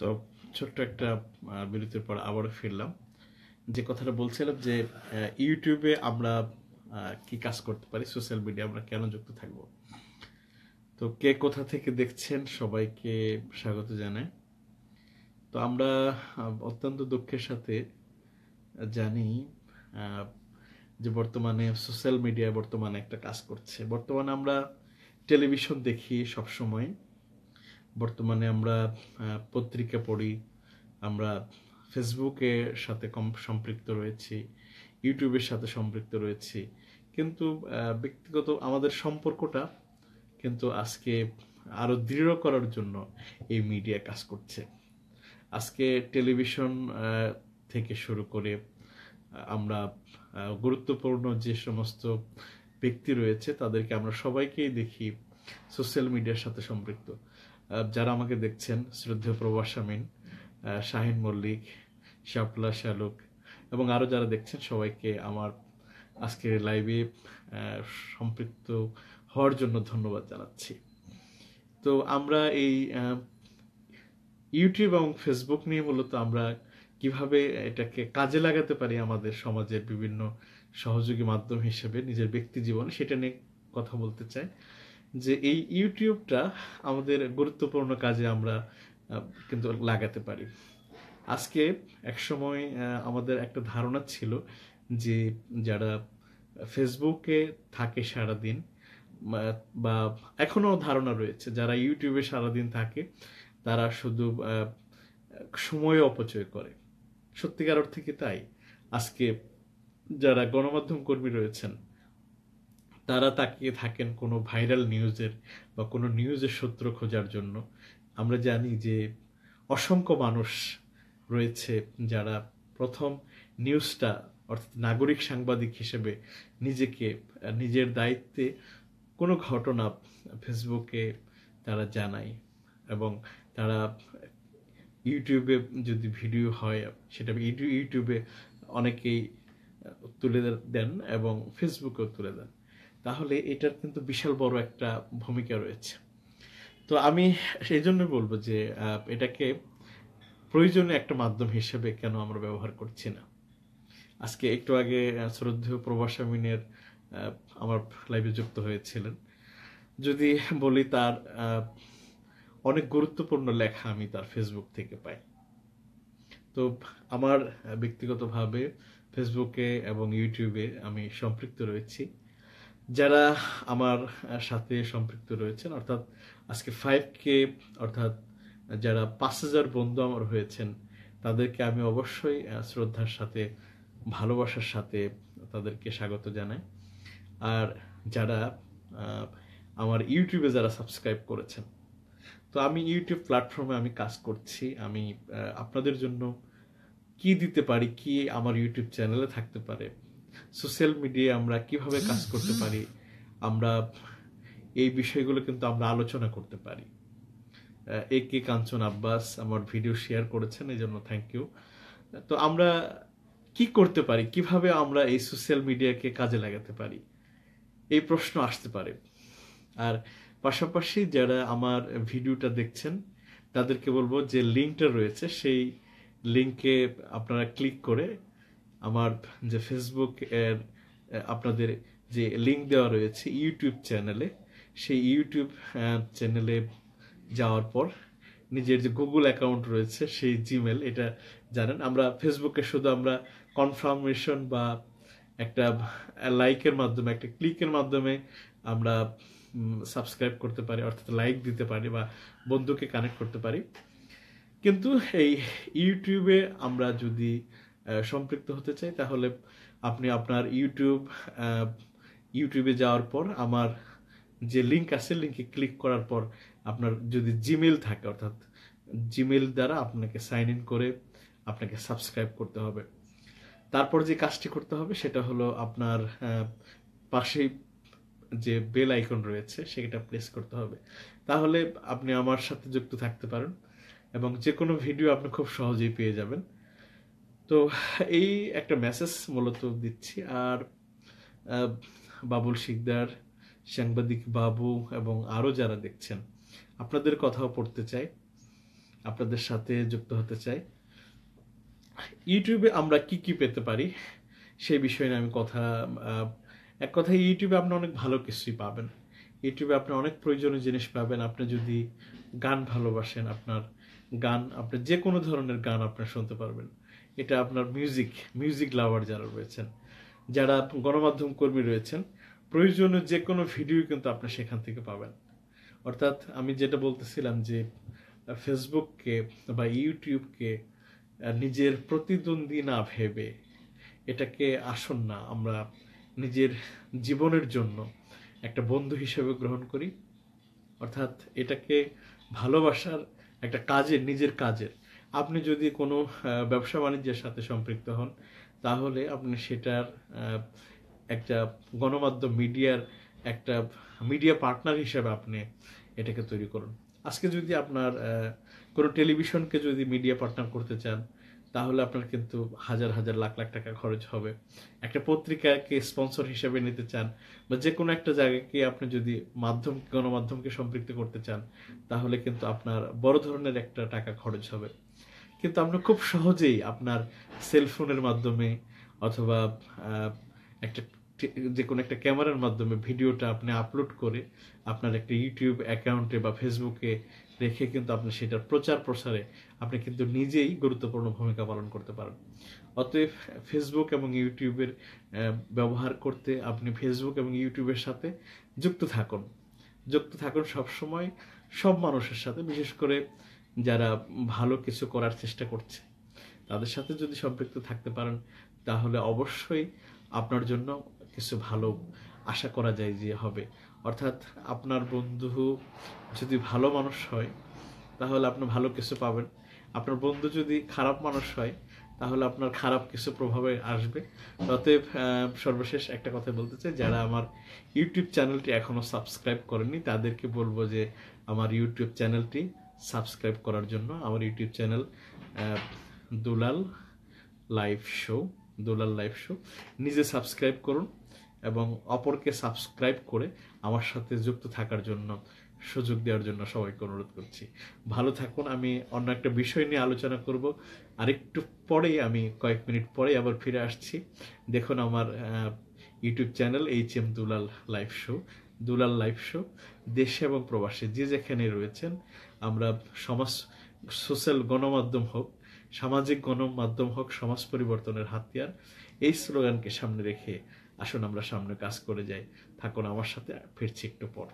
তো ছোট্ট একটা বিরতির পর আবারও ফিরলাম যে কথাটা বলছিলাম যে ইউটিউবে আমরা কি কাজ করতে পারি সোশ্যাল মিডিয়া আমরা কেন যুক্ত থাকব তো কে কোথা থেকে দেখছেন সবাইকে স্বাগত জানাই তো আমরা অত্যন্ত দুঃখের সাথে জানি যে বর্তমানে সোশ্যাল মিডিয়া বর্তমানে একটা কাজ করছে বর্তমানে আমরা টেলিভিশন দেখি সবসময় বর্তমানে আমরা পত্রিকা পড়ি আমরা ফেসবুকের সাথে কম সম্পৃক্ত রয়েছি ইউটিউবের সাথে সম্পৃক্ত রয়েছি কিন্তু ব্যক্তিগত আমাদের সম্পর্কটা কিন্তু আজকে আরও দৃঢ় করার জন্য এই মিডিয়া কাজ করছে আজকে টেলিভিশন থেকে শুরু করে আমরা গুরুত্বপূর্ণ যে সমস্ত ব্যক্তি রয়েছে তাদেরকে আমরা সবাইকেই দেখি সোশ্যাল মিডিয়ার সাথে সম্পৃক্ত যারা আমাকে দেখছেন শ্রদ্ধেয় আমিন শাহিন মল্লিক শাপলা শালুক এবং আরও যারা দেখছেন সবাইকে আমার আজকের লাইভে সম্পৃক্ত হওয়ার জন্য ধন্যবাদ জানাচ্ছি তো আমরা এই ইউটিউব এবং ফেসবুক নিয়ে মূলত আমরা কিভাবে এটাকে কাজে লাগাতে পারি আমাদের সমাজের বিভিন্ন সহযোগী মাধ্যম হিসেবে নিজের ব্যক্তি জীবনে সেটা নিয়ে কথা বলতে চাই যে এই ইউটিউবটা আমাদের গুরুত্বপূর্ণ কাজে আমরা কিন্তু লাগাতে পারি আজকে এক সময় আমাদের একটা ধারণা ছিল যে যারা ফেসবুকে থাকে সারা দিন বা এখনও ধারণা রয়েছে যারা ইউটিউবে সারাদিন থাকে তারা শুধু সময় অপচয় করে সত্যিকার অর্থে কি তাই আজকে যারা গণমাধ্যম কর্মী রয়েছেন তারা তাকিয়ে থাকেন কোনো ভাইরাল নিউজের বা কোনো নিউজের সূত্র খোঁজার জন্য আমরা জানি যে অসংখ্য মানুষ রয়েছে যারা প্রথম নিউজটা অর্থাৎ নাগরিক সাংবাদিক হিসেবে নিজেকে নিজের দায়িত্বে কোনো ঘটনা ফেসবুকে তারা জানায় এবং তারা ইউটিউবে যদি ভিডিও হয় সেটা ইউটিউবে অনেকেই তুলে দেন এবং ফেসবুকেও তুলে দেন তাহলে এটার কিন্তু বিশাল বড় একটা ভূমিকা রয়েছে তো আমি সেই জন্য বলবো যে এটাকে প্রয়োজনীয় একটা মাধ্যম হিসেবে কেন আমরা ব্যবহার করছি না আজকে একটু আগে শ্রদ্ধেয় প্রবাসামিনের আমার লাইভে যুক্ত হয়েছিলেন যদি বলি তার অনেক গুরুত্বপূর্ণ লেখা আমি তার ফেসবুক থেকে পাই তো আমার ব্যক্তিগতভাবে ফেসবুকে এবং ইউটিউবে আমি সম্পৃক্ত রয়েছি যারা আমার সাথে সম্পৃক্ত রয়েছেন অর্থাৎ আজকে ফাইভ কে অর্থাৎ যারা পাঁচ হাজার বন্ধু আমার হয়েছেন তাদেরকে আমি অবশ্যই শ্রদ্ধার সাথে ভালোবাসার সাথে তাদেরকে স্বাগত জানাই আর যারা আমার ইউটিউবে যারা সাবস্ক্রাইব করেছেন তো আমি ইউটিউব প্ল্যাটফর্মে আমি কাজ করছি আমি আপনাদের জন্য কি দিতে পারি কি আমার ইউটিউব চ্যানেলে থাকতে পারে সোশ্যাল মিডিয়ায় আমরা কিভাবে কাজ করতে পারি আমরা এই বিষয়গুলো কিন্তু আমরা আলোচনা করতে পারি এ কে কাঞ্চন আব্বাস আমার ভিডিও শেয়ার করেছেন এই জন্য থ্যাংক ইউ তো আমরা কি করতে পারি কিভাবে আমরা এই সোশ্যাল মিডিয়াকে কাজে লাগাতে পারি এই প্রশ্ন আসতে পারে আর পাশাপাশি যারা আমার ভিডিওটা দেখছেন তাদেরকে বলবো যে লিঙ্কটা রয়েছে সেই লিঙ্কে আপনারা ক্লিক করে আমার যে ফেসবুক এর আপনাদের যে লিঙ্ক দেওয়া রয়েছে ইউটিউব চ্যানেলে সেই ইউটিউব চ্যানেলে যাওয়ার পর নিজের যে গুগল অ্যাকাউন্ট রয়েছে সেই জিমেল এটা জানেন আমরা ফেসবুকে শুধু আমরা কনফার্মেশন বা একটা লাইকের মাধ্যমে একটা ক্লিকের মাধ্যমে আমরা সাবস্ক্রাইব করতে পারি অর্থাৎ লাইক দিতে পারি বা বন্ধুকে কানেক্ট করতে পারি কিন্তু এই ইউটিউবে আমরা যদি সম্পৃক্ত হতে চাই তাহলে আপনি আপনার ইউটিউব ইউটিউবে যাওয়ার পর আমার যে লিঙ্ক আছে লিঙ্কে ক্লিক করার পর আপনার যদি জিমেল থাকে অর্থাৎ জিমেল দ্বারা আপনাকে সাইন ইন করে আপনাকে সাবস্ক্রাইব করতে হবে তারপর যে কাজটি করতে হবে সেটা হলো আপনার পাশে যে বেল আইকন রয়েছে সেটা প্লেস করতে হবে তাহলে আপনি আমার সাথে যুক্ত থাকতে পারেন এবং যে কোনো ভিডিও আপনি খুব সহজেই পেয়ে যাবেন তো এই একটা মেসেজ মূলত দিচ্ছি আর বাবুল শিকদার সাংবাদিক বাবু এবং আরও যারা দেখছেন আপনাদের কথাও পড়তে চাই আপনাদের সাথে যুক্ত হতে চাই ইউটিউবে আমরা কি কি পেতে পারি সেই বিষয়ে আমি কথা এক কথা ইউটিউবে আপনি অনেক ভালো কিছুই পাবেন ইউটিউবে আপনি অনেক প্রয়োজনীয় জিনিস পাবেন আপনি যদি গান ভালোবাসেন আপনার গান আপনি যে কোনো ধরনের গান আপনি শুনতে পারবেন এটা আপনার মিউজিক মিউজিক লাভার যারা রয়েছেন যারা গণমাধ্যম কর্মী রয়েছেন প্রয়োজনীয় যে কোনো ভিডিও কিন্তু আপনি সেখান থেকে পাবেন অর্থাৎ আমি যেটা বলতেছিলাম যে ফেসবুককে বা ইউটিউবকে নিজের প্রতিদ্বন্দ্বী না ভেবে এটাকে আসুন না আমরা নিজের জীবনের জন্য একটা বন্ধু হিসেবে গ্রহণ করি অর্থাৎ এটাকে ভালোবাসার একটা কাজের নিজের কাজের আপনি যদি কোনো ব্যবসা বাণিজ্যের সাথে সম্পৃক্ত হন তাহলে আপনি সেটার একটা গণমাধ্যম মিডিয়ার একটা মিডিয়া পার্টনার হিসেবে আপনি এটাকে তৈরি করুন আজকে যদি আপনার কোনো টেলিভিশনকে যদি মিডিয়া পার্টনার করতে চান তাহলে আপনার কিন্তু হাজার হাজার লাখ লাখ টাকা খরচ হবে একটা পত্রিকাকে স্পন্সর হিসেবে নিতে চান বা যে কোনো একটা জায়গাকে আপনি যদি মাধ্যম গণমাধ্যমকে সম্পৃক্ত করতে চান তাহলে কিন্তু আপনার বড় ধরনের একটা টাকা খরচ হবে কিন্তু আপনি খুব সহজেই আপনার সেলফোনের মাধ্যমে অথবা একটা যে কোনো একটা ক্যামেরার মাধ্যমে ভিডিওটা আপনি আপলোড করে আপনার একটা ইউটিউব অ্যাকাউন্টে বা ফেসবুকে রেখে কিন্তু আপনি সেটার প্রচার প্রসারে আপনি কিন্তু নিজেই গুরুত্বপূর্ণ ভূমিকা পালন করতে পারেন অতএব ফেসবুক এবং ইউটিউবের ব্যবহার করতে আপনি ফেসবুক এবং ইউটিউবের সাথে যুক্ত থাকুন যুক্ত থাকুন সবসময় সব মানুষের সাথে বিশেষ করে যারা ভালো কিছু করার চেষ্টা করছে তাদের সাথে যদি সম্পৃক্ত থাকতে পারেন তাহলে অবশ্যই আপনার জন্য কিছু ভালো আশা করা যায় যে হবে অর্থাৎ আপনার বন্ধু যদি ভালো মানুষ হয় তাহলে আপনি ভালো কিছু পাবেন আপনার বন্ধু যদি খারাপ মানুষ হয় তাহলে আপনার খারাপ কিছু প্রভাবে আসবে অতএব সর্বশেষ একটা কথা বলতে চাই যারা আমার ইউটিউব চ্যানেলটি এখনও সাবস্ক্রাইব করেনি তাদেরকে বলবো যে আমার ইউটিউব চ্যানেলটি সাবস্ক্রাইব করার জন্য আমার YouTube channel Dulal live show Dulal live show নিজে সাবস্ক্রাইব করুন এবং অপরকে সাবস্ক্রাইব করে আমার সাথে যুক্ত থাকার জন্য সুযোগ দেওয়ার জন্য সবাইকে অনুরোধ করছি ভালো থাকুন আমি অন্য একটা বিষয় নিয়ে আলোচনা করব আরেকটু পরেই আমি কয়েক মিনিট পরে আবার ফিরে আসছি দেখুন আমার YouTube channel H M Dulal live show Dulal live show দেশে এবং প্রবাসে যে যেখানে রয়েছেন আমরা সমাজ সোশ্যাল গণমাধ্যম হোক সামাজিক গণমাধ্যম হোক সমাজ পরিবর্তনের হাতিয়ার এই স্লোগানকে সামনে রেখে আসুন আমরা সামনে কাজ করে যাই থাকুন আমার সাথে ফিরছি একটু পর